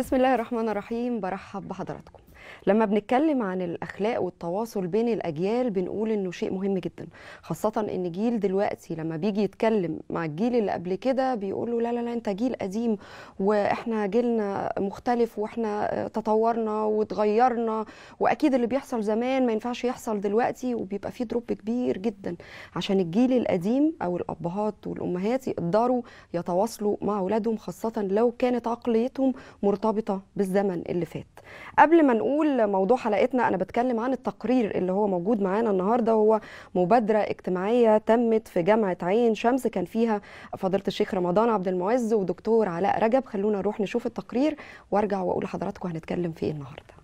بسم الله الرحمن الرحيم برحب بحضرتك لما بنتكلم عن الاخلاق والتواصل بين الاجيال بنقول انه شيء مهم جدا خاصه ان جيل دلوقتي لما بيجي يتكلم مع الجيل اللي قبل كده بيقول له لا لا لا انت جيل قديم واحنا جيلنا مختلف واحنا تطورنا وتغيرنا واكيد اللي بيحصل زمان ما ينفعش يحصل دلوقتي وبيبقى فيه دروب كبير جدا عشان الجيل القديم او الابهات والامهات يقدروا يتواصلوا مع اولادهم خاصه لو كانت عقليتهم مرتبطه بالزمن اللي فات قبل ما نقول كل موضوع حلقتنا انا بتكلم عن التقرير اللي هو موجود معانا النهارده هو مبادره اجتماعيه تمت في جامعه عين شمس كان فيها فضيله الشيخ رمضان عبد المعز ودكتور علاء رجب خلونا نروح نشوف التقرير وارجع واقول لحضراتكم هنتكلم في ايه النهارده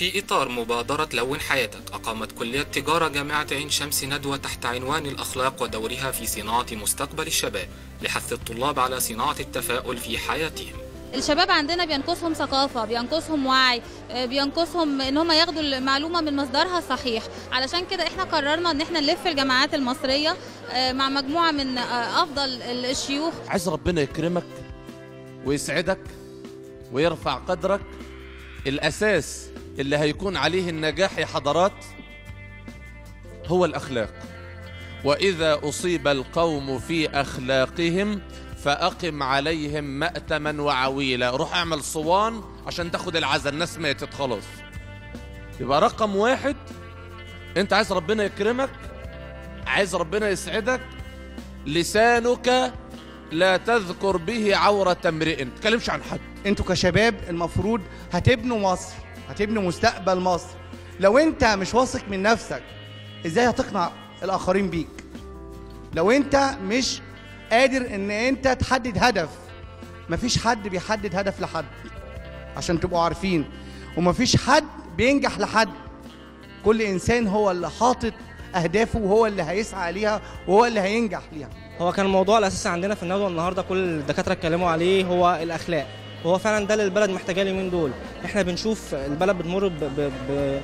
في إطار مبادرة لون حياتك أقامت كلية تجارة جامعة عين شمس ندوة تحت عنوان الأخلاق ودورها في صناعة مستقبل الشباب لحث الطلاب على صناعة التفاؤل في حياتهم الشباب عندنا بينقصهم ثقافة بينقصهم وعي آه، بينقصهم ان هم ياخدوا المعلومة من مصدرها الصحيح علشان كده احنا قررنا ان احنا نلف الجامعات المصرية آه، مع مجموعة من آه، افضل الشيوخ عايز ربنا يكرمك ويسعدك ويرفع قدرك الاساس اللي هيكون عليه النجاح يا حضرات هو الأخلاق وإذا أصيب القوم في أخلاقهم فأقم عليهم مأتما وعويلا روح اعمل صوان عشان تاخد العزا الناس ماتت خلاص يبقى رقم واحد انت عايز ربنا يكرمك عايز ربنا يسعدك لسانك لا تذكر به عورة امرئ ما تكلمش عن حد انتوا كشباب المفروض هتبنوا مصر هتبني مستقبل مصر لو انت مش واثق من نفسك ازاي هتقنع الاخرين بيك لو انت مش قادر ان انت تحدد هدف مفيش حد بيحدد هدف لحد عشان تبقوا عارفين ومفيش حد بينجح لحد كل انسان هو اللي حاطط اهدافه وهو اللي هيسعى ليها وهو اللي هينجح ليها هو كان الموضوع الاساسي عندنا في الندوه النهارده كل الدكاتره اتكلموا عليه هو الاخلاق هو فعلا ده اللي البلد محتاجاه اليومين دول احنا بنشوف البلد بتمر ب... ب... ب...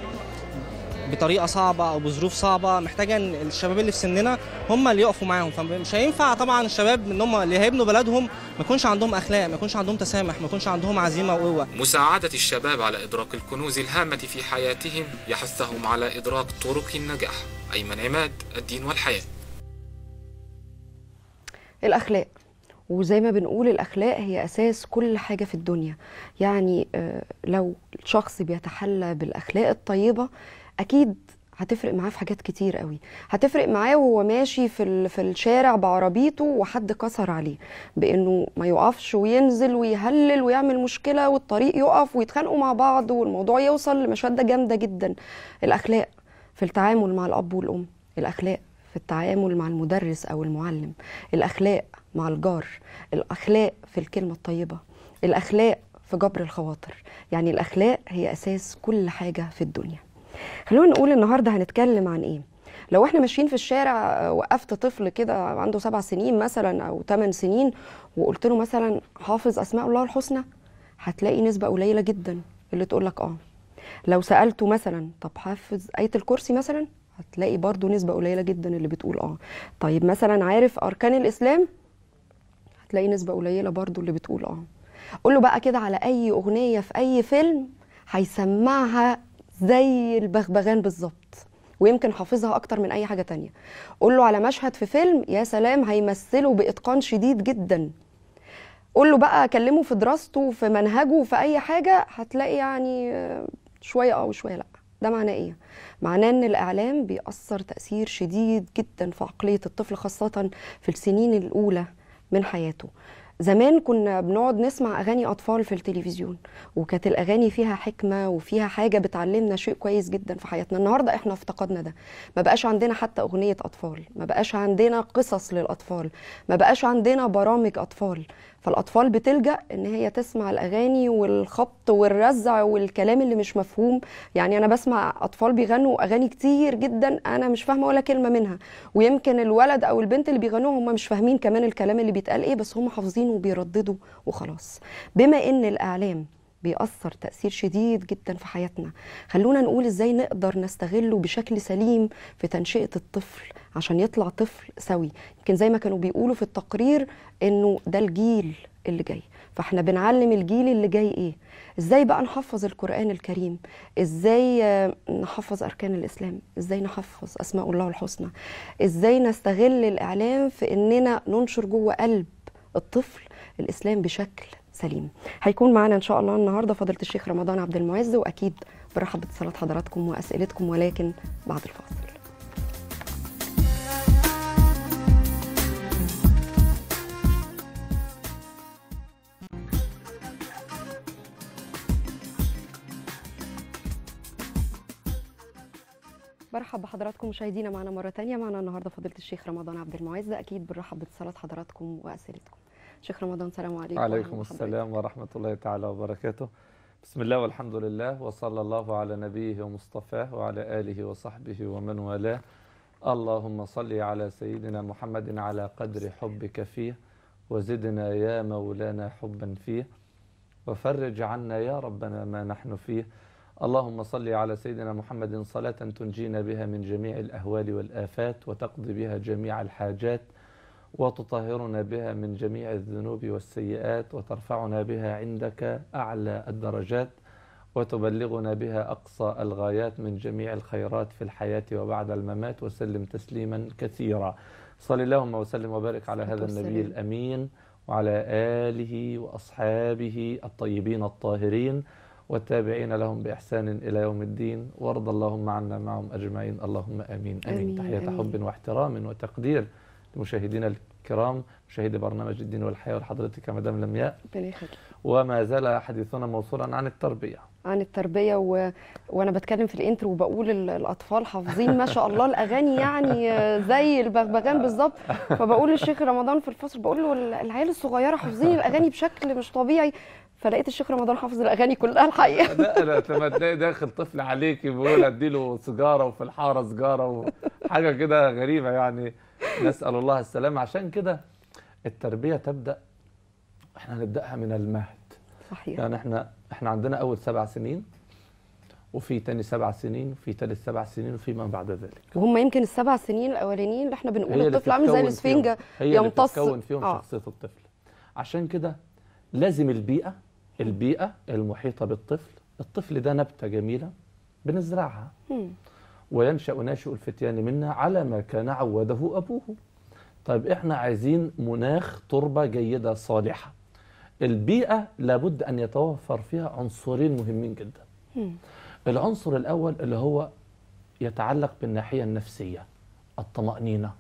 بطريقه صعبه او بظروف صعبه محتاجه ان الشباب اللي في سننا هم اللي يقفوا معاهم فمش هينفع طبعا الشباب ان هم اللي هيبنوا بلدهم ما يكونش عندهم اخلاق ما يكونش عندهم تسامح ما يكونش عندهم عزيمه وقوه مساعده الشباب على ادراك الكنوز الهامه في حياتهم يحثهم على ادراك طرق النجاح ايمن عماد الدين والحياه الاخلاق وزي ما بنقول الاخلاق هي اساس كل حاجه في الدنيا يعني آه، لو شخص بيتحلى بالاخلاق الطيبه اكيد هتفرق معاه في حاجات كتير قوي هتفرق معاه وهو ماشي في في الشارع بعربيته وحد كسر عليه بانه ما يقفش وينزل ويهلل ويعمل مشكله والطريق يقف ويتخانقوا مع بعض والموضوع يوصل لمشاده جامده جدا الاخلاق في التعامل مع الاب والام الاخلاق في التعامل مع المدرس او المعلم الاخلاق مع الجار الاخلاق في الكلمه الطيبه الاخلاق في جبر الخواطر يعني الاخلاق هي اساس كل حاجه في الدنيا خلونا نقول النهارده هنتكلم عن ايه لو احنا ماشيين في الشارع آه، وقفت طفل كده عنده سبع سنين مثلا او ثمان سنين وقلت له مثلا حافظ اسماء الله الحسنى هتلاقي نسبه قليله جدا اللي تقول لك اه لو سالته مثلا طب حافظ ايه الكرسي مثلا هتلاقي برضو نسبة قليلة جدا اللي بتقول اه طيب مثلا عارف أركان الإسلام هتلاقي نسبة قليلة برضو اللي بتقول اه قول له بقى كده على أي أغنية في أي فيلم هيسمعها زي البغبغان بالظبط ويمكن حافظها اكتر من اي حاجه تانية قول له على مشهد في فيلم يا سلام هيمثله باتقان شديد جدا قول له بقى كلمه في دراسته في منهجه في اي حاجه هتلاقي يعني شويه اه وشويه لا ده معناه ايه معناه ان الاعلام بيأثر تأثير شديد جدا في عقلية الطفل خاصة في السنين الاولى من حياته زمان كنا بنقعد نسمع اغاني اطفال في التلفزيون وكانت الاغاني فيها حكمه وفيها حاجه بتعلمنا شيء كويس جدا في حياتنا النهارده احنا افتقدنا ده ما بقاش عندنا حتى اغنيه اطفال ما بقاش عندنا قصص للاطفال ما بقاش عندنا برامج اطفال فالاطفال بتلجا ان هي تسمع الاغاني والخبط والرزع والكلام اللي مش مفهوم يعني انا بسمع اطفال بيغنوا اغاني كتير جدا انا مش فاهمه ولا كلمه منها ويمكن الولد او البنت اللي بيغنوها هم مش فاهمين كمان الكلام اللي بيتقال ايه بس هم حافظينه وبيرددوا وخلاص بما ان الاعلام بيأثر تأثير شديد جدا في حياتنا خلونا نقول إزاي نقدر نستغله بشكل سليم في تنشئة الطفل عشان يطلع طفل سوي يمكن زي ما كانوا بيقولوا في التقرير انه ده الجيل اللي جاي فاحنا بنعلم الجيل اللي جاي ايه ازاي بقى نحفظ القران الكريم ازاي نحفظ اركان الاسلام ازاي نحفظ اسماء الله الحسنى ازاي نستغل الاعلام في اننا ننشر جوه قلب الطفل الاسلام بشكل سليم هيكون معانا ان شاء الله النهارده فضيله الشيخ رمضان عبد المعز واكيد برحب باتصالات حضراتكم واسئلتكم ولكن بعد الفاصل برحب بحضراتكم مشاهدينا معنا مره ثانيه معنا النهارده فضيله الشيخ رمضان عبد المعز اكيد بنرحب باتصالات حضراتكم واسئلتكم شيخ رمضان السلام عليكم وعليكم السلام ورحمه الله تعالى وبركاته بسم الله والحمد لله وصلى الله على نبيه ومصطفاه وعلى اله وصحبه ومن والاه اللهم صل على سيدنا محمد على قدر حبك فيه وزدنا يا مولانا حبا فيه وفرج عنا يا ربنا ما نحن فيه اللهم صل على سيدنا محمد صلاة تنجينا بها من جميع الأهوال والآفات وتقضي بها جميع الحاجات وتطهرنا بها من جميع الذنوب والسيئات وترفعنا بها عندك أعلى الدرجات وتبلغنا بها أقصى الغايات من جميع الخيرات في الحياة وبعد الممات وسلم تسليما كثيرا صلي اللهم وسلم وبارك على هذا النبي الأمين وعلى آله وأصحابه الطيبين الطاهرين والتابعين لهم بإحسان إلى يوم الدين وارض اللهم عنا معهم أجمعين اللهم آمين آمين, آمين. تحية آمين. حب واحترام وتقدير لمشاهدينا الكرام مشاهدي برنامج الدين والحياة ولحضرتك مدام لمياء وما زال حديثنا موصولا عن التربية عن التربيه و... وانا بتكلم في الانترو وبقول الاطفال حافظين ما شاء الله الاغاني يعني زي البغبغان بالظبط فبقول للشيخ رمضان في الفصل بقول له العيال الصغيره حافظين الاغاني بشكل مش طبيعي فلقيت الشيخ رمضان حافظ الاغاني كلها الحقيقه لا لا لما تلاقي داخل طفل عليك بيقول ادي له سيجاره وفي الحاره سيجاره وحاجه كده غريبه يعني نسال الله السلامه عشان كده التربيه تبدا احنا هنبداها من المهد صحيح يعني احنا احنا عندنا اول سبع سنين وفي تاني سبع سنين وفي تالت سبع سنين وفي ما بعد ذلك وهم يمكن السبع سنين الاولانيين اللي احنا بنقول الطفل عامل زي الاسفنجه يمتص هي اللي بتتكون فيهم آه. شخصيه الطفل عشان كده لازم البيئه البيئة المحيطة بالطفل الطفل ده نبتة جميلة بنزرعها وينشأ ناشئ الفتيان منا على ما كان عوده أبوه طيب إحنا عايزين مناخ تربة جيدة صالحة البيئة لابد أن يتوفر فيها عنصرين مهمين جدا العنصر الأول اللي هو يتعلق بالناحية النفسية الطمأنينة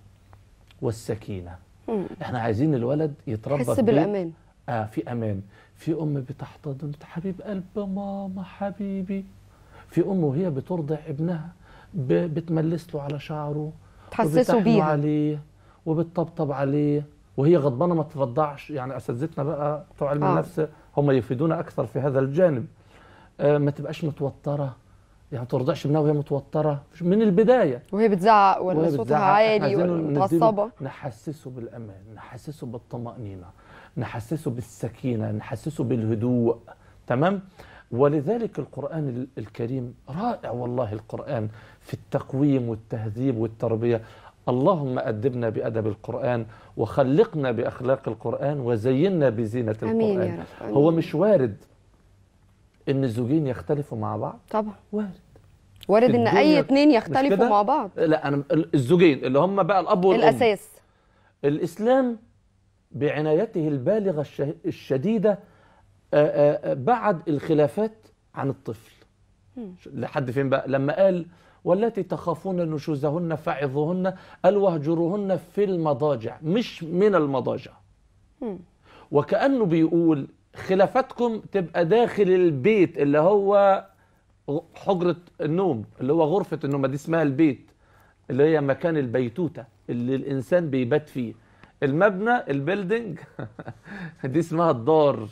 والسكينة احنا عايزين الولد يتربى يحس بالامان اه في امان في ام بتحتضن حبيب قلب ماما حبيبي في ام وهي بترضع ابنها بتملس له على شعره تحسسه بيها عليه وبتطبطب عليه وهي غضبانه ما ترضعش يعني اساتذتنا بقى بتوع علم آه. النفس هم يفيدونا اكثر في هذا الجانب آه ما تبقاش متوتره يعني ما ترضعش ابنها وهي متوتره من البدايه وهي بتزعق ولا صوتها عالي ولا متعصبه نحسسه بالامان نحسسه بالطمانينه نحسسه بالسكينة نحسسه بالهدوء تمام ولذلك القرآن الكريم رائع والله القرآن في التقويم والتهذيب والتربية اللهم أدبنا بأدب القرآن وخلقنا بأخلاق القرآن وزينا بزينة أمين القرآن يا رب. أمين. هو مش وارد إن الزوجين يختلفوا مع بعض طبعا وارد وارد ان اي اتنين يختلفوا مع بعض لا انا الزوجين اللي هم بقى الاب والام الاساس الاسلام بعنايته البالغة الشديدة بعد الخلافات عن الطفل لحد فين بقى لما قال والتي تخافون نشوزهن فعظهن الوهجرهن في المضاجع مش من المضاجع وكأنه بيقول خلافاتكم تبقى داخل البيت اللي هو حجرة النوم اللي هو غرفة النوم دي اسمها البيت اللي هي مكان البيتوتة اللي الإنسان بيبات فيه المبنى البيلدنج دي اسمها الدار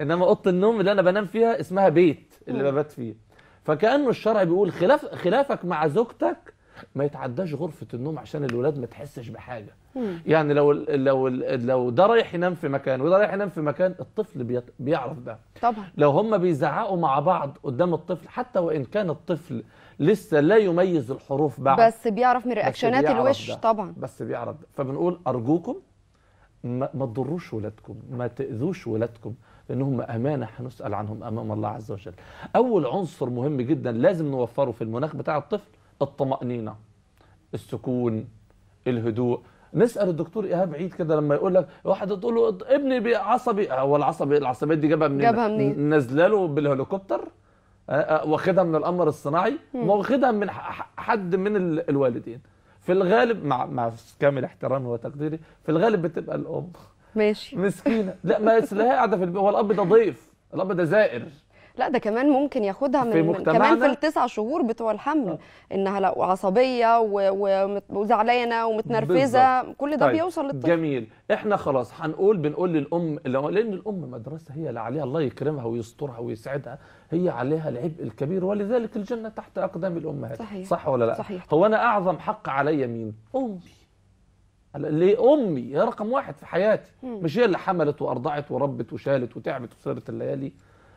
انما اوضه النوم اللي انا بنام فيها اسمها بيت اللي ببات فيه فكانه الشرع بيقول خلاف خلافك مع زوجتك ما يتعداش غرفه النوم عشان الولاد ما تحسش بحاجه يعني لو لو لو ده رايح ينام في مكان وده رايح ينام في مكان الطفل بيعرف ده طبعا لو هم بيزعقوا مع بعض قدام الطفل حتى وان كان الطفل لسه لا يميز الحروف بعد بس بيعرف من رياكشنات الوش ده. طبعا بس بيعرف ده. فبنقول ارجوكم ما, ما تضروش ولادكم ما تاذوش ولادكم لانهم امانه هنسال عنهم امام الله عز وجل اول عنصر مهم جدا لازم نوفره في المناخ بتاع الطفل الطمانينه السكون الهدوء نسال الدكتور ايهاب عيد كده لما يقول لك واحد تقول له ابني عصبي هو آه، العصبي العصبيات دي جابها منين؟ جابها منين؟ نازله له بالهليكوبتر أه، أه، واخدها من الامر الصناعي واخدها من حد من الوالدين في الغالب مع مع كامل احترامي وتقديري في الغالب بتبقى الام ماشي مسكينه لا ما هي قاعده في البيت هو الاب ده ضيف الاب ده زائر لا ده كمان ممكن ياخدها من, في كمان في التسع شهور بتوع الحمل أه. انها لو عصبيه وزعلانه ومتنرفزه بالزبط. كل ده طيب. بيوصل للطفل جميل احنا خلاص هنقول بنقول للام لان الام مدرسه هي اللي عليها الله يكرمها ويسترها ويسعدها هي عليها العبء الكبير ولذلك الجنه تحت اقدام الامهات صحيح. صح ولا لا صحيح. هو انا اعظم حق علي مين امي ليه امي هي رقم واحد في حياتي مم. مش هي اللي حملت وارضعت وربت وشالت وتعبت وسهرت الليالي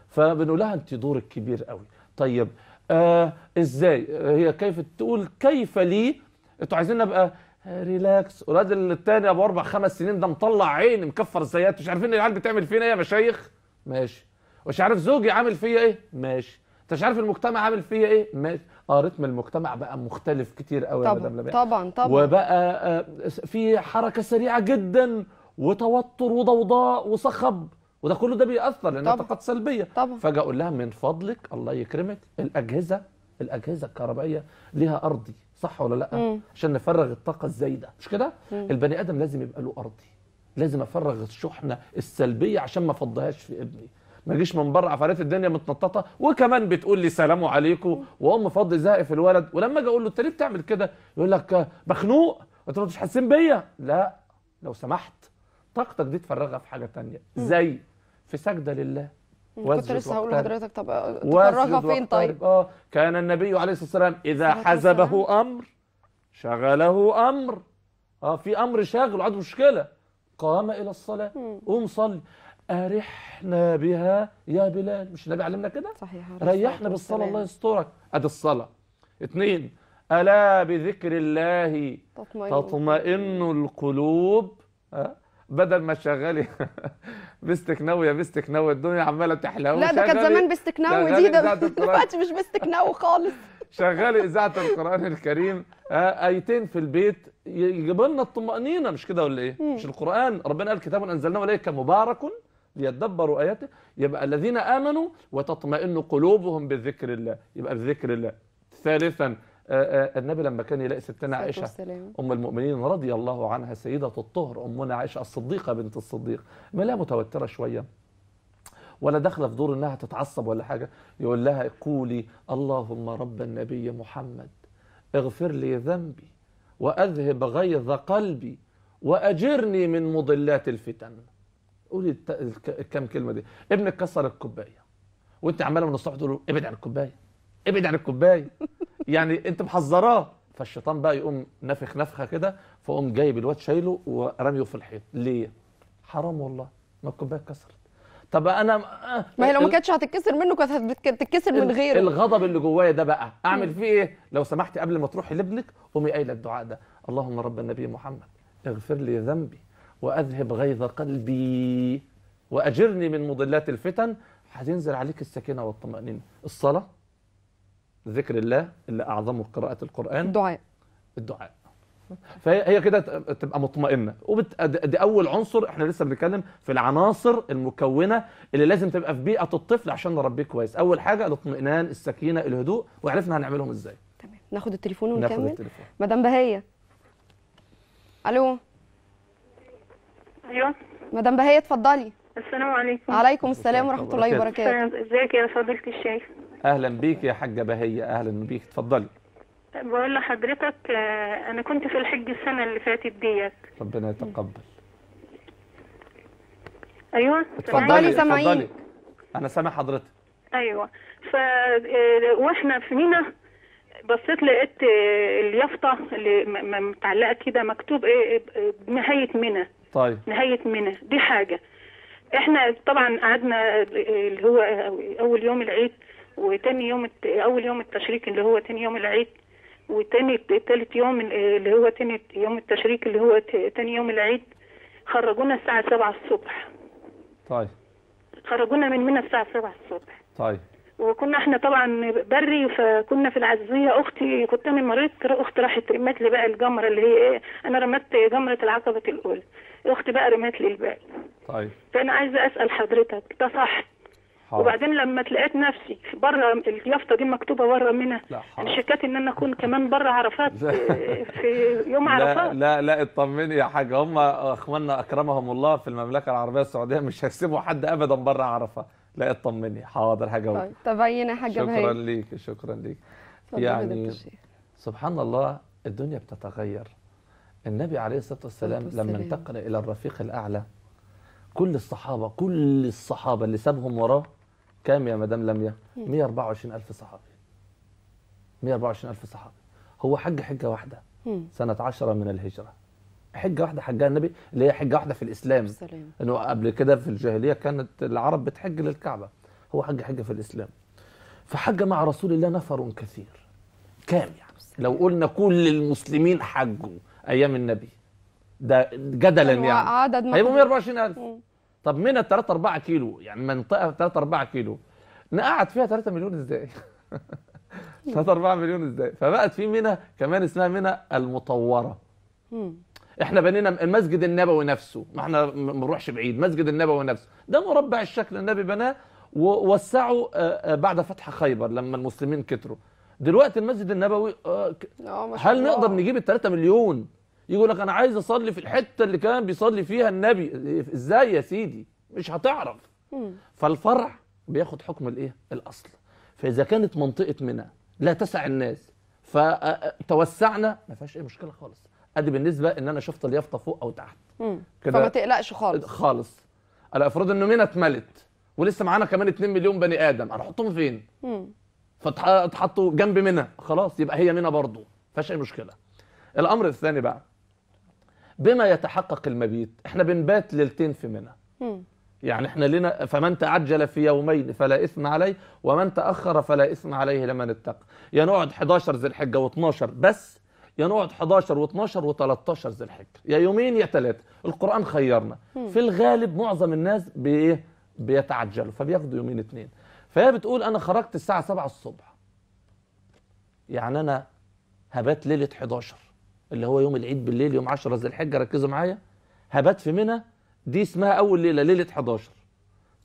فبنقول لها انت دورك كبير قوي طيب آه ازاي آه، هي كيف تقول كيف لي انتوا عايزين ابقى ريلاكس آه، ولاد التاني ابو اربع خمس سنين ده مطلع عين مكفر زيات مش عارفين العيال بتعمل فينا ايه يا مشايخ ماشي مش عارف زوجي عامل فيا ايه ماشي انت مش عارف المجتمع عامل فيا ايه ماشي اه رتم المجتمع بقى مختلف كتير قوي طبعا يا مدام طبعا طبعا وبقى آه، في حركه سريعه جدا وتوتر وضوضاء وصخب وده كله ده بيأثر لأنها طاقات سلبية طبعا. فأجي أقول لها من فضلك الله يكرمك الأجهزة الأجهزة الكهربائية ليها أرضي صح ولا لأ؟ مم. عشان نفرغ الطاقة الزايدة مش كده؟ البني آدم لازم يبقى له أرضي لازم أفرغ الشحنة السلبية عشان ما أفضهاش في ابني ما اجيش من بره عفاريت الدنيا متنططه وكمان بتقول لي سلام عليكم وام فضي زهق في الولد ولما اجي اقول له انت ليه بتعمل كده يقول لك مخنوق ما مش حاسين بيا لا لو سمحت طاقتك دي تفرغها في حاجه تانية زي في سجده لله كنت لسه هقول لحضرتك طب آه، تفرغها فين طيب اه كان النبي عليه الصلاه والسلام اذا حزبه امر شغله امر اه في امر شاغل عنده مشكله قام الى الصلاه قوم صلي أرحنا بها يا بلال مش النبي علمنا كده صحيح ريحنا بالصلاة الله يسترك أدي الصلاة اثنين ألا بذكر الله تطمئن, تطمئن القلوب أه؟ بدل ما تشغلي ناوي يا ناوي الدنيا عماله تحلو لا ده كان زمان ناوي دي ده دلوقتي مش ناوي خالص شغلي اذاعه القران الكريم آه، ايتين في البيت يجيب لنا الطمانينه مش كده ولا ايه؟ مش القران ربنا قال كتاب انزلناه اليك مبارك ليدبروا اياته يبقى الذين امنوا وتطمئن قلوبهم بذكر الله يبقى بذكر الله ثالثا آه، آه، النبي لما كان يلاقي ستنا عائشة أم المؤمنين رضي الله عنها سيدة الطهر أمنا عائشة الصديقة بنت الصديق ما لا متوترة شوية ولا داخله في دور انها تتعصب ولا حاجه يقول لها قولي اللهم رب النبي محمد اغفر لي ذنبي واذهب غيظ قلبي واجرني من مضلات الفتن قولي الكام كلمه دي ابنك كسر الكوبايه وانت عماله من الصبح تقول له ابعد عن الكوبايه ابعد عن الكوبايه يعني انت محذراه فالشيطان بقى يقوم نفخ نفخه كده فقوم جايب الواد شايله ورميه في الحيط ليه حرام والله ما الكوبايه اتكسرت طب انا آه، ما هي لو ما كانتش هتتكسر منه كانت هتتكسر من غيره الغضب اللي جوايا ده بقى اعمل فيه ايه لو سمحتي قبل ما تروحي لابنك قومي قايله الدعاء ده اللهم رب النبي محمد اغفر لي ذنبي واذهب غيظ قلبي واجرني من مضلات الفتن هتنزل عليك السكينه والطمانينه الصلاه ذكر الله اللي أعظمه قراءة القرآن الدعاء الدعاء فهي كده تبقى مطمئنه وبت... دي اول عنصر احنا لسه بنتكلم في العناصر المكونه اللي لازم تبقى في بيئه الطفل عشان نربيه كويس اول حاجه الاطمئنان السكينه الهدوء وعرفنا هنعملهم ازاي تمام ناخد التليفون ونكمل ناخد التليفون مدام بهيه الو ايوه مدام بهيه اتفضلي السلام عليكم وعليكم السلام ورحمه الله وبركاته ازيك يا فضيله الشيخ اهلا بيك يا حاجه بهيه اهلا بيك اتفضلي طيب، بقول لحضرتك آه، انا كنت في الحج السنه اللي فاتت ديت ربنا يتقبل ايوه اتفضلي اتفضلي انا سامع حضرتك ايوه ف آه، واحنا في مينا بصيت لقيت آه، اليافطه اللي متعلقه كده مكتوب ايه نهايه منى طيب نهايه منى دي حاجه احنا طبعا قعدنا اللي هو اول يوم العيد وتاني يوم الت... اول يوم التشريك اللي هو تاني يوم العيد وتاني تالت يوم اللي هو تاني يوم التشريك اللي هو تاني يوم العيد خرجونا الساعة 7 الصبح طيب خرجونا من منى الساعة 7 الصبح طيب وكنا احنا طبعا بري فكنا في العزية اختي كنت انا مريض اختي راحت رمت لي بقى الجمره اللي هي ايه انا رمت جمره العقبه الاولى اختي بقى رمت لي الباقي طيب فانا عايزه اسال حضرتك ده صح حاضر. وبعدين لما تلاقيت نفسي بره اليافطه دي مكتوبه بره منى انا شكيت ان انا اكون كمان بره عرفات في يوم عرفات لا لا لا اطمني يا حاجه هم اخواننا اكرمهم الله في المملكه العربيه السعوديه مش هيسيبوا حد ابدا بره عرفه لا اطمني حاضر حاجه طيب تبين يا حاجه شكرا ليك شكرا ليك يعني سبحان الله الدنيا بتتغير النبي عليه الصلاه والسلام لما انتقل الى الرفيق الاعلى كل الصحابه كل الصحابه اللي سابهم وراه كام يا مدام لميا 124000 صحابي 124000 صحابي هو حج حجه واحده سنه 10 من الهجره حجه واحده حجها النبي اللي هي حجه واحده في الاسلام السلام. انه قبل كده في الجاهليه كانت العرب بتحج للكعبه هو حج حجه في الاسلام فحج مع رسول الله نفر كثير كام يعني لو قلنا كل المسلمين حجوا ايام النبي ده جدلا يعني عدد هيبقوا 124000 طب من ال 3 4 كيلو يعني منطقه 3 4 كيلو نقعد فيها 3 مليون ازاي 3 4 مليون ازاي فبقت في منى كمان اسمها منى المطوره احنا بنينا المسجد النبوي نفسه ما احنا ما بنروحش بعيد مسجد النبوي نفسه ده مربع الشكل النبي بناه ووسعه آه، آه، بعد فتح خيبر لما المسلمين كتروا دلوقتي المسجد النبوي آه، هل نقدر نجيب ال 3 مليون يقول لك انا عايز اصلي في الحته اللي كان بيصلي فيها النبي ازاي يا سيدي مش هتعرف فالفرع بياخد حكم الايه الاصل فاذا كانت منطقه منى لا تسع الناس فتوسعنا ما فيهاش اي مشكله خالص ادي بالنسبه ان انا شفت اليافطه فوق او تحت كده فما تقلقش خالص خالص الافراد افرض ان منى اتملت ولسه معانا كمان 2 مليون بني ادم هنحطهم فين فتحطوا جنب منى خلاص يبقى هي منى برضه ما فيهاش اي مشكله الامر الثاني بقى بما يتحقق المبيت احنا بنبات ليلتين في منى يعني احنا لنا فمن تعجل في يومين فلا اثم عليه ومن تاخر فلا اثم عليه لمن اتقى يا نقعد 11 ذي الحجه و12 بس يا نقعد 11 و12 و13 ذي الحجه يا يومين يا ثلاثه القران خيرنا في الغالب معظم الناس بايه بيتعجلوا فبياخدوا يومين اثنين فهي بتقول انا خرجت الساعه 7 الصبح يعني انا هبات ليله 11 اللي هو يوم العيد بالليل يوم 10 ذي الحجه ركزوا معايا هبات في منى دي اسمها اول ليله ليله 11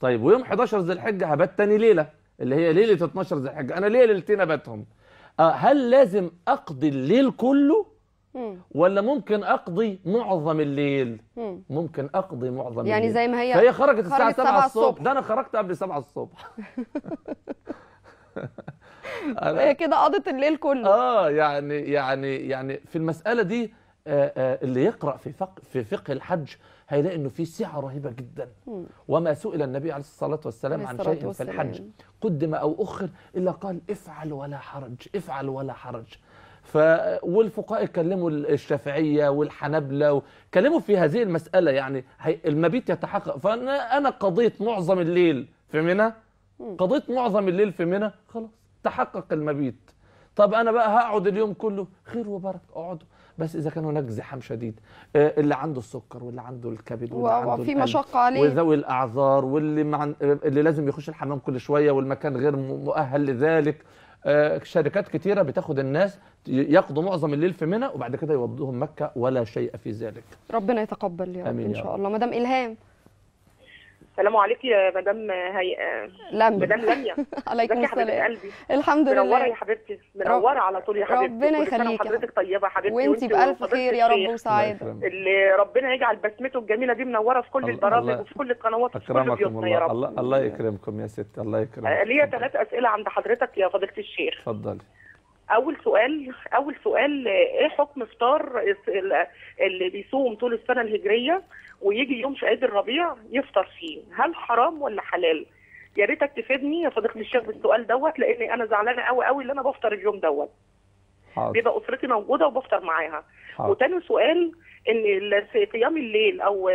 طيب ويوم 11 ذي الحجه هبات تاني ليله اللي هي ليله 12 ذي الحجه انا ليه ليلتين هباتهم آه، هل لازم اقضي الليل كله ولا ممكن اقضي معظم الليل ممكن اقضي معظم يعني الليل. زي ما هي فهي خرجت الساعه 7 الصبح. الصبح ده انا خرجت قبل 7 الصبح هي كده قضت الليل كله اه يعني يعني يعني في المساله دي آآ آه، آآ آه، اللي يقرا في فق... في فقه الحج هيلاقي انه في سعه رهيبه جدا م. وما سئل النبي عليه الصلاه والسلام عن شيء في الحج قدم او اخر الا قال افعل ولا حرج افعل ولا حرج ف والفقهاء كلموا الشافعيه والحنابله كلموا في هذه المساله يعني المبيت يتحقق فانا انا قضيت معظم الليل في منى قضيت معظم الليل في منى خلاص تحقق المبيت طب انا بقى هقعد اليوم كله خير وبركه اقعدوا بس اذا كان هناك زحام شديد آه، اللي عنده السكر واللي عنده الكبد واللي عنده في مشقه عليه وذوي الاعذار واللي مع اللي لازم يخش الحمام كل شويه والمكان غير مؤهل لذلك آه، شركات كتيره بتاخد الناس يقضوا معظم الليل في منى وبعد كده يودوهم مكه ولا شيء في ذلك ربنا يتقبل يا رب ان شاء الله مدام الهام السلام عليكي يا مدام هي لم. مدام لميا عليكم السلام قلبي الحمد لله منوره يا حبيبتي منوره على طول يا حبيبتي ربنا يخليكي حضرتك طيبه يا حبيبتي وانت بالف خير يا رب وسعاده اللي ربنا يجعل بسمته الجميله دي منوره في كل البرامج وفي كل القنوات اكرمكم كل يا رب الله الله يكرمكم يا ست الله يكرمكم آه، ليا ثلاث اسئله عند حضرتك يا فضيله الشيخ اتفضلي اول سؤال اول سؤال ايه حكم افطار اللي بيصوم طول السنه الهجريه ويجي يوم في عيد الربيع يفطر فيه هل حرام ولا حلال يا ريتك تفيدني يا صديقي الشيخ بالسؤال دوت لان انا زعلانه قوي قوي ان انا بفطر اليوم دوت حاضر. بيبقى اسرتي موجوده وبفطر معاها حاضر. وتاني سؤال ان في قيام الليل او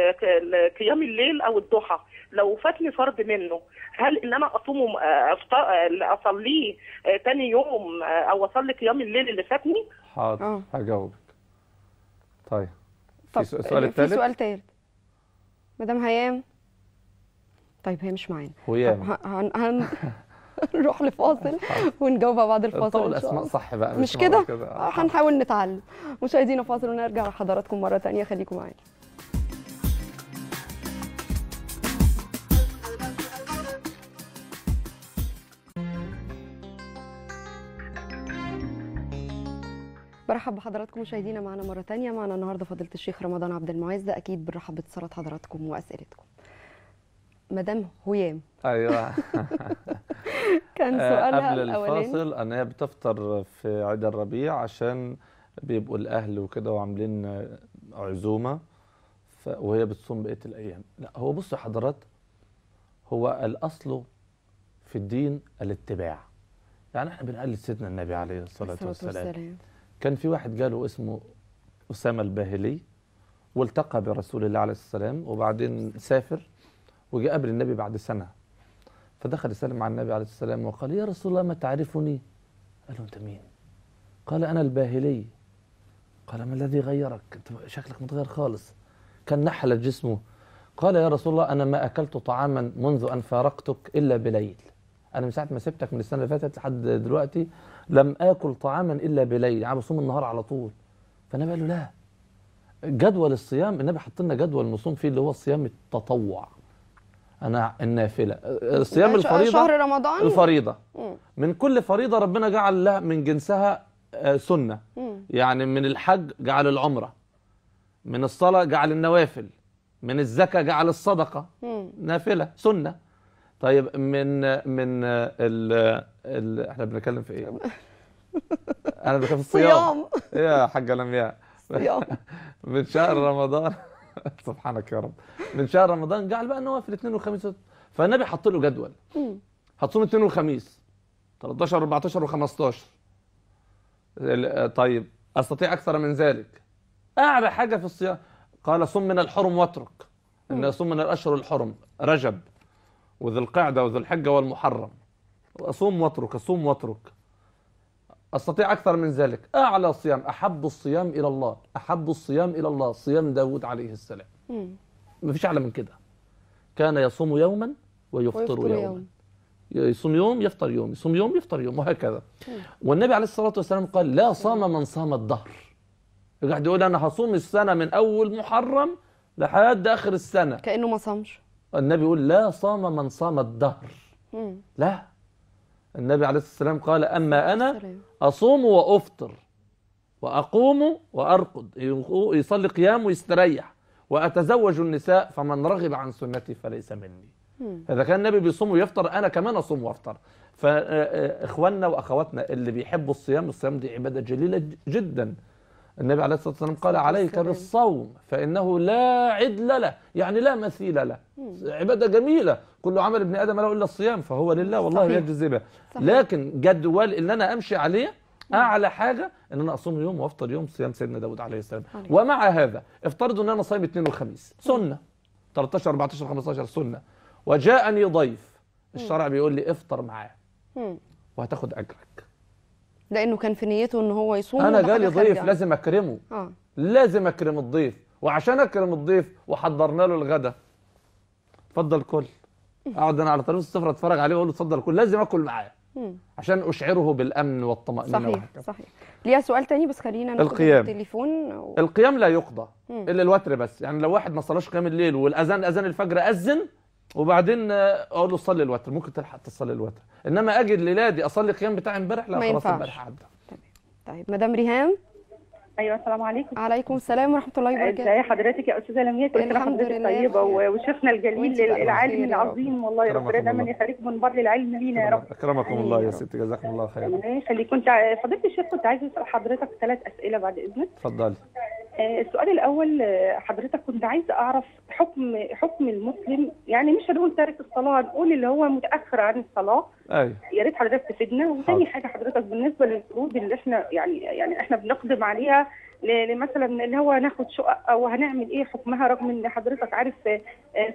قيام الليل او الضحى لو فاتني فرض منه هل ان انا اصومه آه، آه، اصليه آه، تاني يوم او اصلي قيام الليل اللي فاتني حاضر هجاوبك طيب, طيب. في السؤال الثالث في سؤال ثالث مدام هيام طيب هي مش معانا هنروح هن... هن... نروح لفاصل ونجاوب بعد الفاصل طول الاسماء صح بقى مش, مش كده هنحاول نتعلم مشاهدينا فاصل ونرجع لحضراتكم مره ثانيه خليكم معانا برحب بحضراتكم مشاهدينا معنا مرة ثانيه معنا النهاردة فضيلة الشيخ رمضان عبد المعز ده أكيد بنرحب باتصالات حضراتكم وأسئلتكم مدام هيام أيوه كان آه، سؤالها قبل الفاصل أن هي بتفطر في عيد الربيع عشان بيبقوا الأهل وكده وعاملين عزومة وهي بتصوم بقية الأيام لا هو بص يا حضرات هو الأصل في الدين الاتباع يعني احنا بنقلد سيدنا النبي عليه الصلاة والسلام, والسلام. كان في واحد جاله اسمه أسامة الباهلي والتقى برسول الله عليه السلام وبعدين سافر وجاء قابل النبي بعد سنة فدخل يسلم على النبي عليه السلام وقال يا رسول الله ما تعرفني قال له أنت مين قال أنا الباهلي قال ما الذي غيرك انت شكلك متغير خالص كان نحل جسمه قال يا رسول الله أنا ما أكلت طعاما منذ أن فارقتك إلا بليل أنا من ساعة ما سبتك من السنة اللي فاتت لحد دلوقتي لم آكل طعاما إلا بليل يعني بصوم النهار على طول فالنبي قال له لا جدول الصيام النبي حط لنا جدول نصوم فيه اللي هو صيام التطوع انا النافله الصيام الفريضه شهر رمضان الفريضه من كل فريضه ربنا جعل لها من جنسها آه، سنه يعني من الحج جعل العمره من الصلاه جعل النوافل من الزكاه جعل الصدقه نافله سنه طيب من من ال ال احنا بنتكلم في ايه؟ انا بتكلم في الصيام يا حاجه لمياء من شهر رمضان سبحانك يا رب من شهر رمضان جعل بقى ان هو في الاثنين والخميس فالنبي حط له جدول هتصوم الاثنين والخميس 13 14 و15 طيب استطيع اكثر من ذلك اعلى حاجه في الصيام قال صم من الحرم واترك ان صم من الاشهر الحرم رجب وذي القعدة وذي الحجة والمحرم أصوم واترك أصوم واترك أستطيع أكثر من ذلك أعلى صيام أحب الصيام إلى الله أحب الصيام إلى الله صيام داود عليه السلام ما فيش أعلى من كده كان يصوم يوما ويفطر, ويفطر يوما يوم. يصوم يوم يفطر يوم يصوم يوم يفطر يوم وهكذا والنبي عليه الصلاة والسلام قال لا صام من صام الدهر يقعد يقول أنا هصوم السنة من أول محرم لحد آخر السنة كأنه ما صامش النبي يقول لا صام من صام الدهر لا النبي عليه الصلاة والسلام قال أما أنا أصوم وأفطر وأقوم وأرقد يصلي قيام ويستريح وأتزوج النساء فمن رغب عن سنتي فليس مني إذا كان النبي بيصوم ويفطر أنا كمان أصوم وأفطر فإخواننا وأخواتنا اللي بيحبوا الصيام الصيام دي عبادة جليلة جدا النبي عليه الصلاة والسلام قال عليك بالصوم فإنه لا عدل له يعني لا مثيل له عبادة جميلة كل عمل ابن آدم له إلا الصيام فهو لله والله يجزي به لكن جدول إن أنا أمشي عليه أعلى حاجة إن أنا أصوم يوم وأفطر يوم صيام سيدنا داود عليه السلام ومع هذا افترضوا إن أنا صايم اثنين وخميس سنة 13 14 15 سنة وجاءني ضيف الشرع بيقول لي افطر معاه وهتاخد أجرك لانه كان في نيته ان هو يصوم انا جالي ضيف خارجة. يعني. لازم اكرمه آه. لازم اكرم الضيف وعشان اكرم الضيف وحضرنا له الغدا اتفضل كل اقعد انا على طريق السفره اتفرج عليه واقول له اتفضل كل لازم اكل معاه عشان اشعره بالامن والطمانينه صحيح وحكا. صحيح ليها سؤال تاني بس خلينا ناخد القيام التليفون و... القيام لا يقضى الا الوتر بس يعني لو واحد ما صلاش قيام الليل والاذان اذان الفجر اذن وبعدين اقول له صلي الوتر ممكن تلحق تصلي الوتر انما اجي الليله دي اصلي قيام بتاع امبارح لا خلاص امبارح عدى طيب, طيب. مدام ريهام ايوه السلام عليكم وعليكم السلام ورحمه الله وبركاته ازي حضرتك يا استاذه لمياء كل سنه حضرتك طيبه وشفنا الجليل العالم العظيم والله رب ربنا دايما يخليك بر العلم لينا يا رب اكرمكم الله يا ستي جزاكم الله خير الله يخليك كنت فضلت الشيخ كنت عايزه اسال حضرتك ثلاث اسئله بعد اذنك اتفضلي آه، السؤال الاول آه، حضرتك كنت عايزه اعرف حكم حكم المسلم يعني مش هنقول تارك الصلاه هنقول اللي هو متاخر عن الصلاه ايوه يا ريت حضرتك تفيدنا وثاني حاجه حضرتك بالنسبه للفروض اللي احنا يعني يعني احنا بنقدم عليها مثلا اللي هو ناخد شقق او هنعمل ايه حكمها رغم ان حضرتك عارف آه،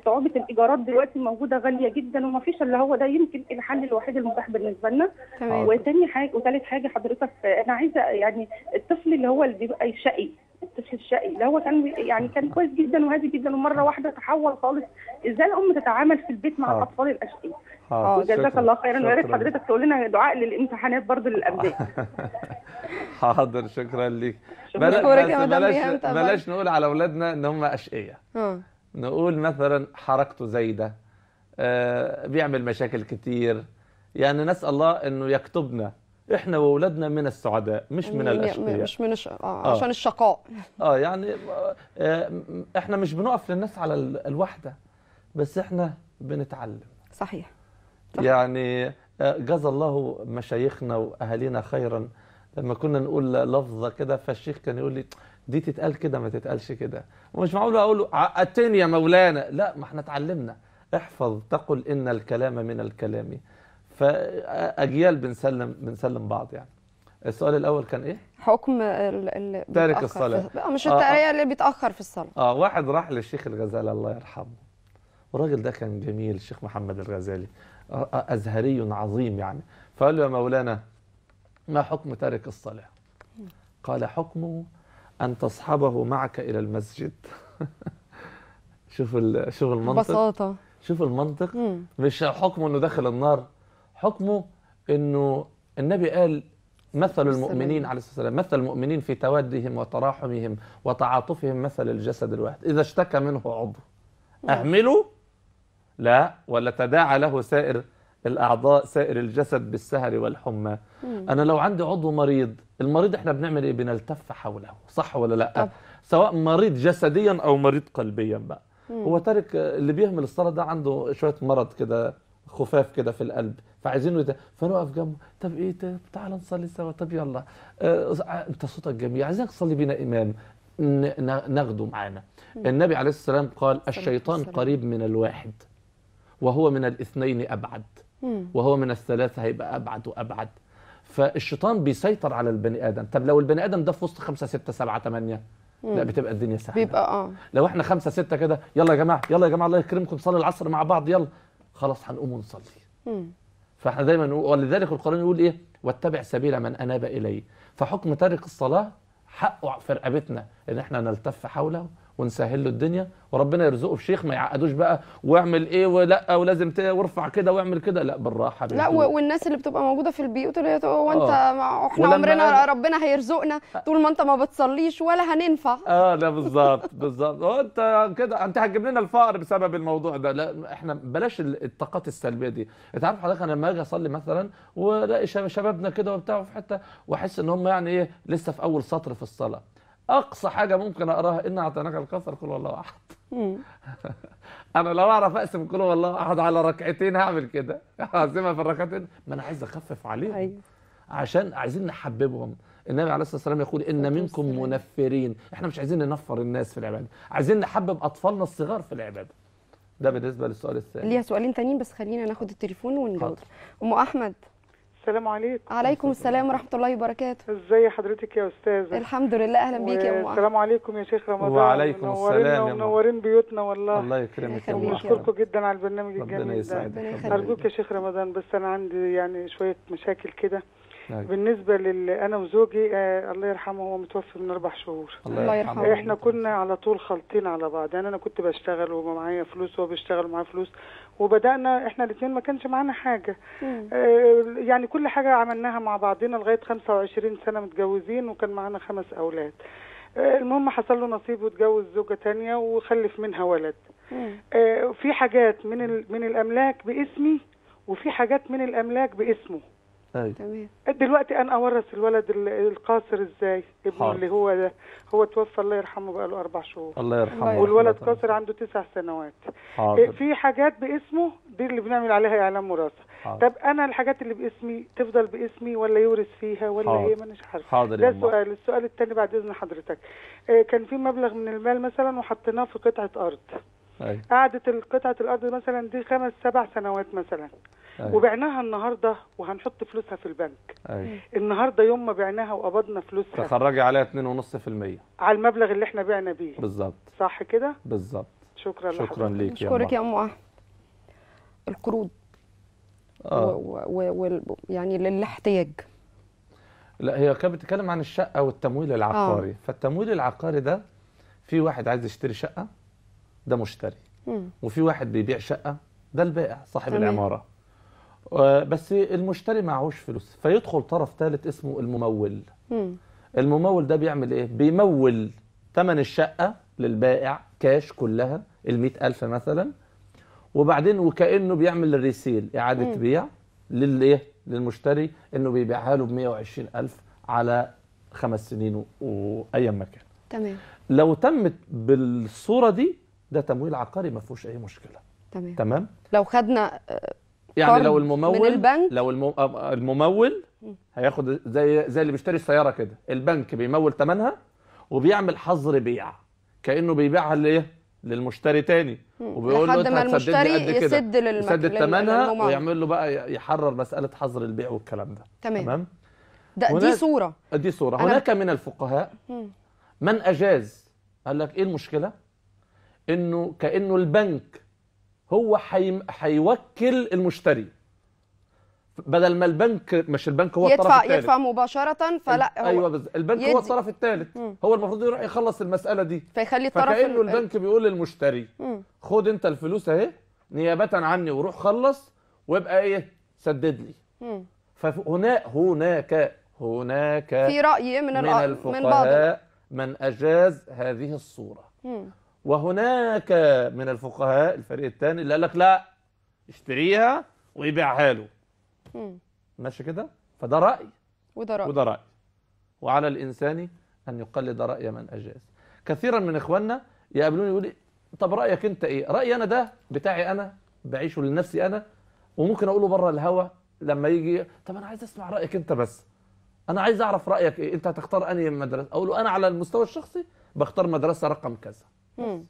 صعوبه الايجارات دلوقتي موجوده غاليه جدا وما فيش اللي هو ده يمكن الحل الوحيد المتاح بالنسبه لنا وثاني حاجه وثالث حاجه حضرتك انا عايزه يعني الطفل اللي هو اللي بيبقى شقي التشهير الشقي اللي هو كان يعني كان كويس جدا وهادي جدا ومره واحده تحول خالص ازاي الام تتعامل في البيت مع آه. الاطفال الاشقي؟ اه, آه، جزاك الله خيرا ويا ريت حضرتك تقول لنا دعاء للامتحانات برضه للابناء حاضر شكرا ليك بلاش بلاش نقول على اولادنا ان هم اشقياء آه. نقول مثلا حركته زايده آه، بيعمل مشاكل كتير يعني نسال الله انه يكتبنا احنا واولادنا من السعداء مش من الاشقياء مش من الش... آه, آه. عشان الشقاء اه يعني آه،, آه احنا مش بنقف للناس على الوحده بس احنا بنتعلم صحيح, صحيح. يعني آه، جزا الله مشايخنا واهالينا خيرا لما كنا نقول لفظه كده فالشيخ كان يقول لي دي تتقال كده ما تتقالش كده ومش معقول اقول له عقدتني يا مولانا لا ما احنا اتعلمنا احفظ تقل ان الكلام من الكلام فاجيال بنسلم بنسلم بعض يعني السؤال الاول كان ايه حكم ال تارك الصلاه آه، مش آه، آه. التقريه اللي بيتاخر في الصلاه اه واحد راح للشيخ الغزالي الله يرحمه والراجل ده كان جميل الشيخ محمد الغزالي ازهري عظيم يعني فقال له يا مولانا ما حكم تارك الصلاه قال حكمه ان تصحبه معك الى المسجد شوف شوف المنطق ببساطه شوف المنطق مش حكمه انه داخل النار حكمه انه النبي قال مثل المؤمنين عليه الصلاه والسلام مثل المؤمنين في توادهم وتراحمهم وتعاطفهم مثل الجسد الواحد اذا اشتكى منه عضو نعم. اهمله لا ولا تداعى له سائر الاعضاء سائر الجسد بالسهر والحمى انا لو عندي عضو مريض المريض احنا بنعمل ايه بنلتف حوله صح ولا لا طب. سواء مريض جسديا او مريض قلبيا بقى مم. هو تارك اللي بيهمل الصلاه ده عنده شويه مرض كده خفاف كده في القلب فعايزينه ده فنقف جنبه طب ايه طب تعالى نصلي سوا طب يلا آه،, آه انت صوتك جميل عايزك تصلي بينا امام ناخده معانا النبي عليه السلام قال الشيطان قريب من الواحد وهو من الاثنين ابعد وهو من الثلاثه هيبقى ابعد وابعد فالشيطان بيسيطر على البني ادم طب لو البني ادم ده في وسط 5 6 7 8 لا بتبقى الدنيا سهله بيبقى اه لو احنا 5 6 كده يلا يا جماعه يلا يا جماعه الله يكرمكم نصلي العصر مع بعض يلا خلاص هنقوم ونصلي فاحنا دايما نقول ولذلك القرآن يقول ايه واتبع سبيل من أناب إليه فحكم ترك الصلاة حقه في رقبتنا ان احنا نلتف حوله ونسهل له الدنيا وربنا يرزقه بشيخ ما يعقدوش بقى واعمل ايه ولا ولازم وارفع كده واعمل كده لا بالراحه لا والناس اللي بتبقى موجوده في البيوت اللي هي وانت آه. احنا عمرنا ربنا هيرزقنا طول ما انت ما بتصليش ولا هننفع اه لا بالظبط بالظبط انت كده انت هتجيب لنا الفقر بسبب الموضوع ده لا احنا بلاش الطاقات السلبيه دي انت عارف حضرتك انا لما اجي اصلي مثلا والاقي شبابنا كده وبتاع في حته واحس ان هم يعني ايه لسه في اول سطر في الصلاه اقصى حاجه ممكن اقراها ان اعطيناك الكوثر قل والله احد انا لو اعرف اقسم قل والله احد على ركعتين هعمل كده اقسمها في الركعتين ما انا عايز اخفف عليهم أيوه. عشان عايزين نحببهم النبي عليه الصلاه والسلام يقول ان منكم منفرين احنا مش عايزين ننفر الناس في العباده عايزين نحبب اطفالنا الصغار في العباده ده بالنسبه للسؤال الثاني ليها سؤالين تانيين بس خلينا ناخد التليفون ونجاوب ام احمد السلام عليكم عليكم السلام ورحمه الله وبركاته ازي حضرتك يا استاذه الحمد لله اهلا بيك يا ام السلام عليكم يا شيخ رمضان وعليكم السلام يا منورين بيوتنا والله الله يكرمك يا ام بشكرك جدا على البرنامج الجميل ده ارجوك يا شيخ رمضان بس انا عندي يعني شويه مشاكل كده نعم. بالنسبه لل انا وزوجي آه الله يرحمه هو متوفي من اربع شهور الله يرحمه احنا كنا على طول خالطين على بعض يعني انا كنت بشتغل ومعايا فلوس وهو بيشتغل ومعاه فلوس وبدانا احنا الاثنين ما كانش معانا حاجه آه يعني كل حاجه عملناها مع بعضنا لغايه 25 سنه متجوزين وكان معانا خمس اولاد آه المهم حصل له نصيب واتجوز زوجه تانية وخلف منها ولد آه في حاجات من من الاملاك باسمي وفي حاجات من الاملاك باسمه طيب. تمام دلوقتي انا اورث الولد القاصر ازاي ابنه اللي هو ده هو توفى الله يرحمه بقى له اربع شهور الله يرحمه والولد قاصر عنده تسع سنوات حاضر. في حاجات باسمه دي اللي بنعمل عليها اعلان وراثه طب انا الحاجات اللي باسمي تفضل باسمي ولا يورث فيها ولا ايه مانيش اناش عارفه ده سؤال السؤال الثاني بعد اذن حضرتك آه، كان في مبلغ من المال مثلا وحطيناه في قطعه ارض قعدت قطعه الارض مثلا دي خمس سبع سنوات مثلا أيوة. وبعناها النهارده وهنحط فلوسها في البنك أيوة. النهارده يوم ما بعناها وقبضنا فلوسها تخرجي عليها 2.5% على المبلغ اللي احنا بعنا بيه بالظبط صح كده بالظبط شكرا لحضرتك شكرا ليك اشكرك يا ام احمد القروض اه و... و... و... يعني للاحتياج لا هي كانت بتتكلم عن الشقه والتمويل العقاري آه. فالتمويل العقاري ده في واحد عايز يشتري شقه ده مشتري مم. وفي واحد بيبيع شقه ده البائع صاحب تمام. العماره آه، بس المشتري معهوش فلوس فيدخل طرف ثالث اسمه الممول مم. الممول ده بيعمل ايه بيمول ثمن الشقه للبائع كاش كلها ال ألف مثلا وبعدين وكانه بيعمل الريسيل اعاده مم. بيع للايه للمشتري انه بيبيعها له ب 120000 على خمس سنين وايا ما كان تمام لو تمت بالصوره دي ده تمويل عقاري ما فيهوش اي مشكله تمام تمام لو خدنا آه، يعني لو الممول من لو آه، الممول هياخد زي زي اللي بيشتري السياره كده البنك بيمول ثمنها وبيعمل حظر بيع كانه بيبيعها لايه للمشتري تاني وبيقول له انت هتسدد قد كده يسد للمك... يسدد ثمنها ويعمل له بقى يحرر مساله حظر البيع والكلام ده تمام, تمام؟ ده دي صوره دي صوره هناك من الفقهاء من اجاز قال لك ايه المشكله انه كانه البنك هو هيوكل المشتري بدل ما البنك مش البنك هو الطرف الثالث يدفع مباشره فلا أيوة هو ايوه البنك يدي. هو الطرف الثالث هو المفروض يروح يخلص المساله دي فيخلي الطرف فكانه البنك بيقول للمشتري خد انت الفلوس اهي نيابه عني وروح خلص وابقى ايه سدد لي فهنا هناك هناك في راي من, من الفقهاء من, من اجاز هذه الصوره مم. وهناك من الفقهاء الفريق الثاني اللي قال لك لا اشتريها ويبيعها له ماشي كده فده رأي وده رأي وده رأي وعلى الإنسان أن يقلد رأي من أجاز كثيرا من إخواننا يقابلوني يقول لي طب رأيك أنت إيه رأيي أنا ده بتاعي أنا بعيشه لنفسي أنا وممكن أقوله بره الهوى لما يجي طب أنا عايز أسمع رأيك أنت بس أنا عايز أعرف رأيك إيه أنت هتختار أنهي مدرسة أقول له أنا على المستوى الشخصي بختار مدرسة رقم كذا مم.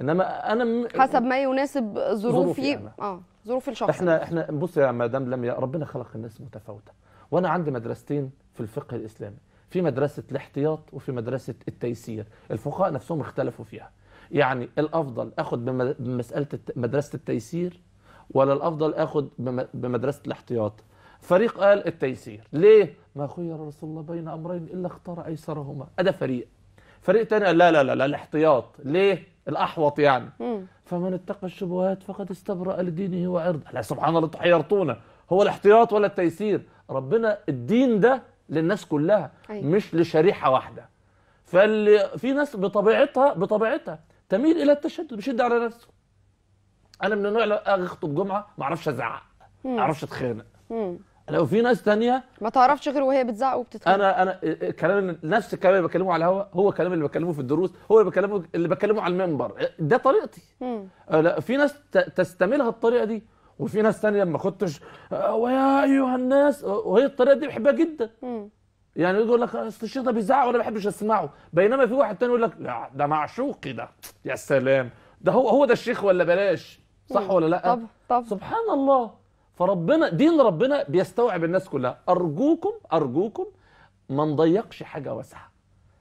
انما انا م... حسب ما يناسب ظروفي ظروفي اه ظروف الشخص احنا احنا بص يا مدام يا ربنا خلق الناس متفاوته وانا عندي مدرستين في الفقه الاسلامي في مدرسه الاحتياط وفي مدرسه التيسير الفقهاء نفسهم اختلفوا فيها يعني الافضل اخد بمساله مدرسه التيسير ولا الافضل اخد بمدرسه الاحتياط فريق قال التيسير ليه ما خير رسول الله بين امرين الا اختار ايسرهما ادا فريق فريق تاني قال لا لا لا, لا الاحتياط ليه الاحوط يعني مم. فمن اتقى الشبهات فقد استبرأ لدينه وعرضه لا سبحان الله حيرتونا هو الاحتياط ولا التيسير ربنا الدين ده للناس كلها أيوة. مش لشريحه واحده فاللي في ناس بطبيعتها بطبيعتها تميل الى التشدد بيشد على نفسه انا من النوع اللي اخطب جمعه ما اعرفش ازعق ما اعرفش اتخانق لو في ناس تانية ما تعرفش غير وهي بتزعق وبتتكلم انا انا الكلام نفس الكلام اللي بكلمه على الهواء هو الكلام اللي بكلمه في الدروس هو اللي بكلمه اللي بكلمه على المنبر ده طريقتي أه، لا في ناس تستملها الطريقه دي وفي ناس تانية ما كنتش أه، ويا ايها الناس أه، وهي الطريقه دي بحبها جدا مم. يعني يقول لك اصل الشيخ ده بيزعق وانا ما بحبش اسمعه بينما في واحد تاني يقول لك لا ده معشوقي ده يا سلام ده هو هو ده الشيخ ولا بلاش صح مم. ولا لا طب طب سبحان الله فربنا دين ربنا بيستوعب الناس كلها ارجوكم ارجوكم ما نضيقش حاجه واسعه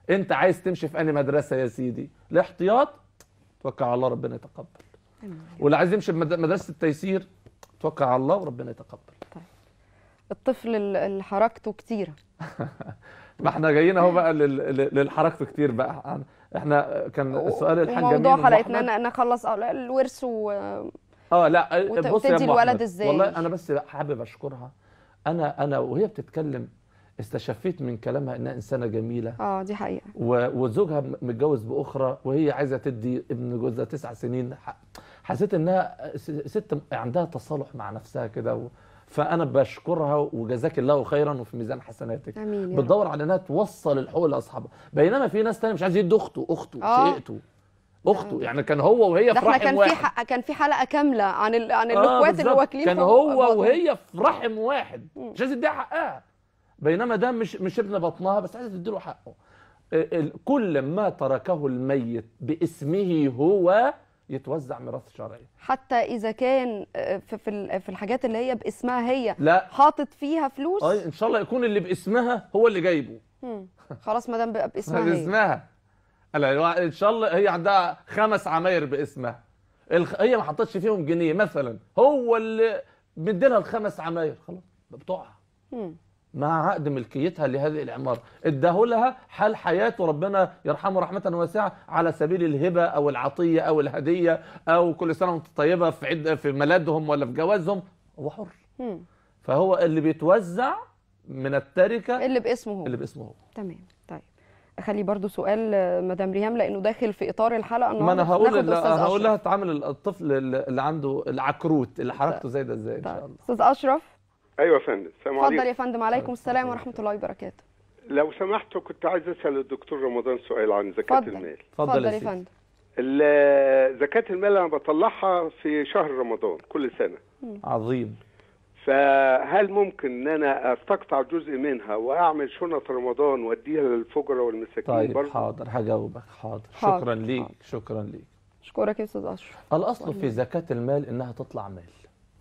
انت عايز تمشي في انهي مدرسه يا سيدي الاحتياط توكل على الله ربنا يتقبل واللي عايز يمشي مدرسه التيسير توكل على الله وربنا يتقبل طيب الطفل اللي حركته كتيره ما احنا جايين اهو بقى للحركته كتير بقى احنا كان السؤال الحاج موضوع حلقتنا انا اخلص الورث و اه لا بصي يا الولد ازاي والله انا بس حابب اشكرها انا انا وهي بتتكلم استشفيت من كلامها انها انسانه جميله اه دي حقيقه وزوجها متجوز باخرى وهي عايزه تدي ابن جوزها تسع سنين حسيت انها ست عندها تصالح مع نفسها كده فانا بشكرها وجزاك الله خيرا وفي ميزان حسناتك امين بتدور على انها توصل الحقوق لاصحابها بينما في ناس تانية مش عايز يدي اخته اخته آه. شقته اخته نعم. يعني كان هو وهي في رحم كان واحد كان في كان في حلقه كامله عن ال... عن آه، الاخوات آه اللي واكلين كان هو وهي في رحم واحد مش عايزه تديها حقها بينما ده مش مش ابن بطنها بس عايزه تديله حقه آه، كل ما تركه الميت باسمه هو يتوزع ميراث شرعي حتى اذا كان آه، في في الحاجات اللي هي باسمها هي لا حاطط فيها فلوس اه ان شاء الله يكون اللي باسمها هو اللي جايبه خلاص ما دام بقى باسمها باسمها ان شاء الله هي عندها خمس عماير باسمها هي ما حطتش فيهم جنيه مثلا هو اللي مديلها الخمس عماير خلاص بتوعها مع عقد ملكيتها لهذه العمارة اداه لها حال حياته ربنا يرحمه رحمة واسعة على سبيل الهبة أو العطية أو الهدية أو كل سنة وانت طيبة في, عد في ميلادهم ولا في جوازهم هو حر فهو اللي بيتوزع من التركة اللي باسمه هو اللي باسمه هو تمام اخلي برضو سؤال آه، مدام ريهام لانه داخل في اطار الحلقه النهارده ما انا هقول هقول لها تعامل الطفل اللي عنده العكروت اللي حركته طيب. زايده ازاي ان شاء طيب. الله استاذ اشرف ايوه يا فندم السلام عليكم اتفضل يا فندم عليكم طيب، السلام ورحمه الله وبركاته لو سمحت كنت عايز اسال الدكتور رمضان سؤال عن زكاه المال اتفضل يا فندم زكاه المال انا بطلعها في شهر رمضان كل سنه عظيم فهل ممكن ان انا استقطع جزء منها واعمل شنط رمضان واديها للفقراء والمساكين طيب برضه؟ حاضر هجاوبك حاضر. حاضر شكرا ليك حاضر. شكرا ليك اشكرك يا استاذ اشرف الاصل في طيب. زكاه المال انها تطلع مال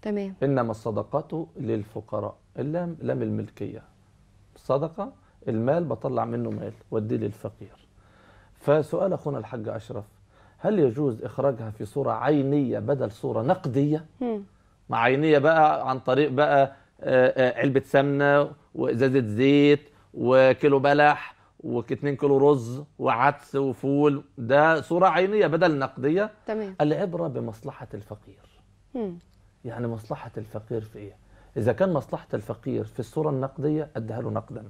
تمام انما الصدقه للفقراء اللام لام الملكيه الصدقه المال بطلع منه مال واديه للفقير فسؤال اخونا الحاج اشرف هل يجوز اخراجها في صوره عينيه بدل صوره نقديه؟ مم. مع عينيه بقى عن طريق بقى آه، آه، علبه سمنه وازازه زيت وكيلو بلح و2 كيلو رز وعدس وفول ده صوره عينيه بدل نقديه تمام العبره بمصلحه الفقير مم. يعني مصلحه الفقير في ايه اذا كان مصلحه الفقير في الصوره النقديه اديها له نقدا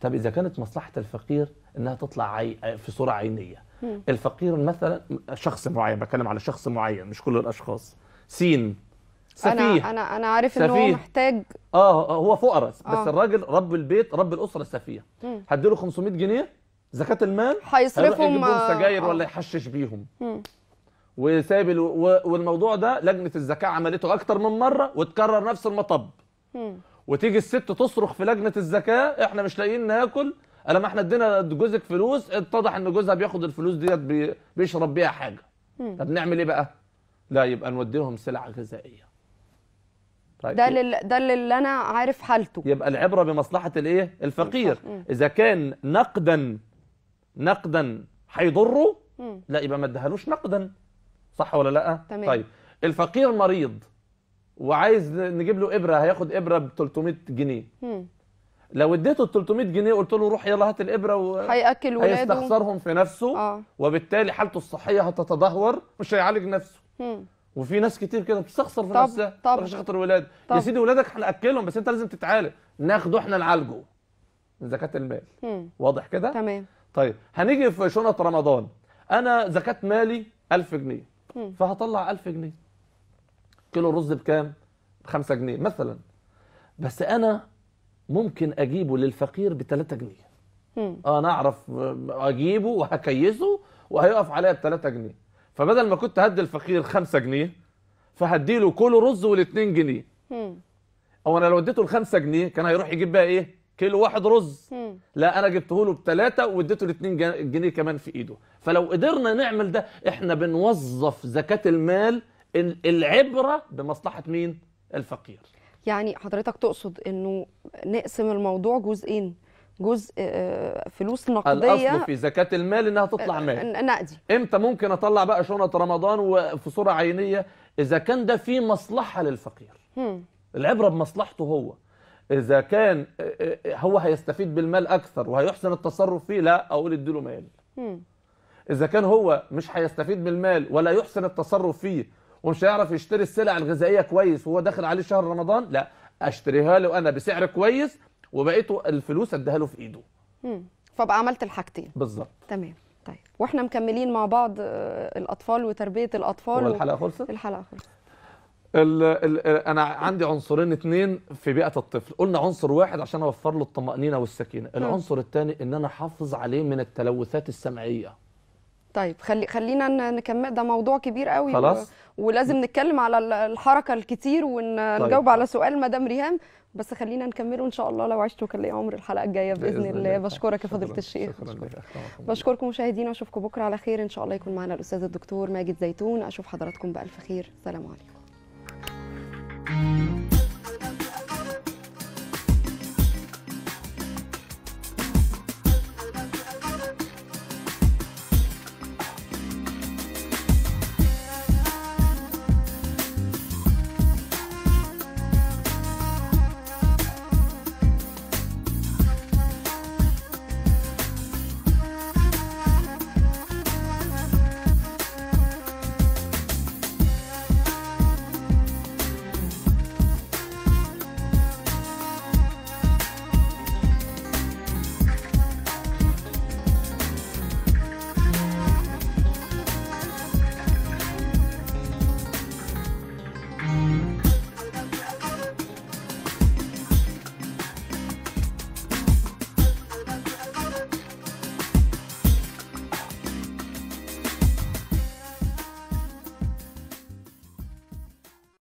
طب اذا كانت مصلحه الفقير انها تطلع عي... في صوره عينيه مم. الفقير مثلا شخص معين بتكلم على شخص معين مش كل الاشخاص سين سفيه انا انا انا عارف ان هو محتاج آه،, اه هو فقراء بس آه. الراجل رب البيت رب الاسره السفيه هديله 500 جنيه زكاه المال هيصرفهم سجاير آه. ولا يحشش بيهم وسايب والموضوع ده لجنه الزكاه عملته اكتر من مره وتكرر نفس المطب وتيجي الست تصرخ في لجنه الزكاه احنا مش لاقيين ناكل الا ما احنا ادينا جوزك فلوس اتضح ان جوزها بياخد الفلوس ديت بيشرب بيها حاجه طب نعمل ايه بقى لا يبقى نوديهم سلع غذائيه طيب ده لل... ده اللي انا عارف حالته يبقى العبره بمصلحه الايه الفقير اذا كان نقدا نقدا هيضره لا يبقى ما ادهالوش نقدا صح ولا لا تمام. طيب الفقير مريض وعايز نجيب له ابره هياخد ابره ب 300 جنيه لو اديته ال 300 جنيه قلت له روح يلا هات الابره و... هياكل ولاده هيستخسرهم في نفسه آه. وبالتالي حالته الصحيه هتتدهور مش هيعالج نفسه مم. وفي ناس كتير كده بتستخسر في نفسها طب عشان خاطر ولاد يا سيدي ولادك هناكلهم بس انت لازم تتعالج ناخده احنا نعالجه من زكاه المال واضح كده تمام طيب هنيجي في شنط رمضان انا زكاه مالي 1000 جنيه فهطلع 1000 جنيه كيلو رز بكام 5 جنيه مثلا بس انا ممكن اجيبه للفقير ب 3 جنيه اه انا اعرف آه، اجيبه وهكيسه وهيقف عليا ب 3 جنيه فبدل ما كنت هدي الفقير 5 جنيه فهدي له كيلو رز وال2 جنيه او انا لو اديته ال 5 جنيه كان هيروح يجيب بقى ايه كيلو واحد رز مم. لا انا جبته له بثلاثه واديته الاثنين جنيه كمان في ايده فلو قدرنا نعمل ده احنا بنوظف زكاه المال العبره بمصلحه مين الفقير يعني حضرتك تقصد انه نقسم الموضوع جزئين جزء آه، فلوس نقديه الاصل في زكاه المال انها تطلع آه، مال آه، نقدي امتى ممكن اطلع بقى شنط رمضان وفي صوره عينيه اذا كان ده في مصلحه للفقير هم. العبره بمصلحته هو اذا كان هو هيستفيد بالمال اكثر وهيحسن التصرف فيه لا اقول اديله مال هم. اذا كان هو مش هيستفيد بالمال ولا يحسن التصرف فيه ومش هيعرف يشتري السلع الغذائيه كويس وهو داخل عليه شهر رمضان لا اشتريها له انا بسعر كويس وبقيته الفلوس اديها له في ايده فبقى عملت الحاجتين بالظبط تمام طيب واحنا مكملين مع بعض آه، الاطفال وتربيه الاطفال والحلقه خلصت الحلقه خلصت ال ال انا عندي عنصرين اثنين في بيئه الطفل قلنا عنصر واحد عشان اوفر له الطمانينه والسكينه العنصر الثاني ان انا احافظ عليه من التلوثات السمعيه طيب خلي خلينا نكمل ده موضوع كبير قوي خلاص و... ولازم نتكلم على الحركه الكتير ونجاوب طيب. على سؤال مدام ريهام بس خلينا نكمله ان شاء الله لو عشت وكان لي عمر الحلقه الجايه باذن, بإذن الله. الله بشكرك يا فضيله الشيخ بشكركم مشاهدينا اشوفكم بكره على خير ان شاء الله يكون معنا الاستاذ الدكتور ماجد زيتون اشوف حضراتكم بالف خير سلام عليكم